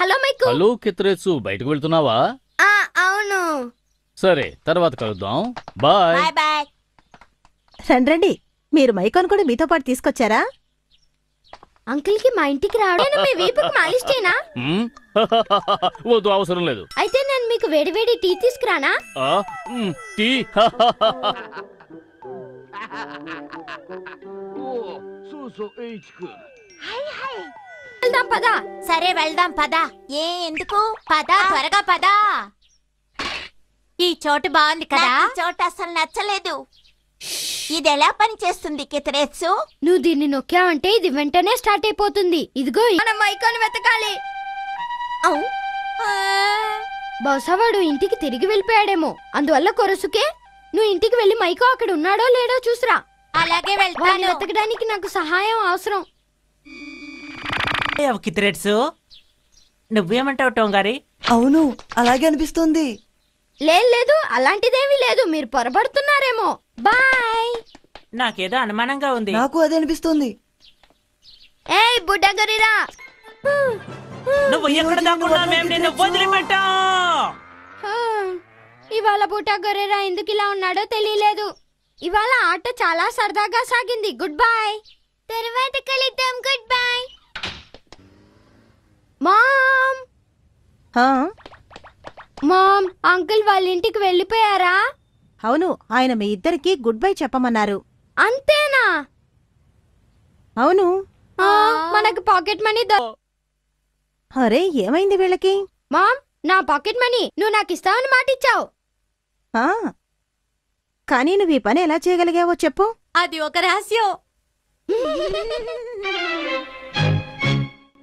hello mic hello కిత్రేసు బయటకు వెళ్తున్నావా ఆ అవును సరే తర్వాత కలుద్దాం బాయ్ బాయ్ బాయ్ రండి మీరు మైకోన్ కూడా మీతో పాటు తీసుకొచ్చారా అంకుల్ కి మా ఇంటికి రావడానికి మీ వీపుకి మాలిష్ చేయనా వద్దు అవసరం లేదు అయితే నేను మీకు వేడివేడి టీ తీసుకురానా ఆ, వెళ్దాం పద సరే వెళ్దాం పద ఏ ఎందుకు పద త్వరగా పద ఈ చోటు బాగుంది కదా చోటు అసలు నచ్చలేదు ఇది ఎలా పని చేస్తుంది నువ్వు దీన్ని నొక్కావంటే ఇది వెంటనే స్టార్ట్ అయిపోతుంది ఇదిగో మనం మైకోని వెతకాలి బహుశా వాడు ఇంటికి తిరిగి వెళ్ళిపోయాడేమో అందువల్ల కొరసుకే నువ్వు ఇంటికి వెళ్ళి మైకో అక్కడ ఉన్నాడో లేడో చూసరా అలాగే వెళ్తాను వెతకడానికి నాకు సహాయం అవసరం అయ్యావు కిత్రేట్స్ నువ్వేమంటావు టోంగారి అవును అలాగే అనిపిస్తుంది లేదు అలాంటిదేమీ లేదు మీరు పొరబడుతున్నారేమో బాయ్ నాకేదో అనుమానంగా ఉంది నాకు అదే అనిపిస్తుంది ఏయ్ బుడ్డగరిరా నువ్వు మేము నిన్ను వదిలిపెట్టా ఇవాళ బుట్టగరిరా ఎందుకు ఇలా ఉన్నాడో తెలియలేదు ఇవాళ ఆట చాలా సరదాగా సాగింది గుడ్ బాయ్ తర్వాత కలుద్దాం గుడ్ బాయ్ మామ్ అంకుల్ వాళ్ళ ఇంటికి వెళ్ళిపోయారా అవును ఆయన మీ ఇద్దరికి గుడ్ బై చెప్పమన్నారు అంతేనా అవును మనకు పాకెట్ మనీ అరే ఏమైంది వీళ్ళకి మామ్ నా పాకెట్ మనీ నువ్వు నాకు ఇస్తావని మాటిచ్చావు కానీ నువ్వు ఈ పని ఎలా చేయగలిగావో చెప్పు అది ఒక రహస్యం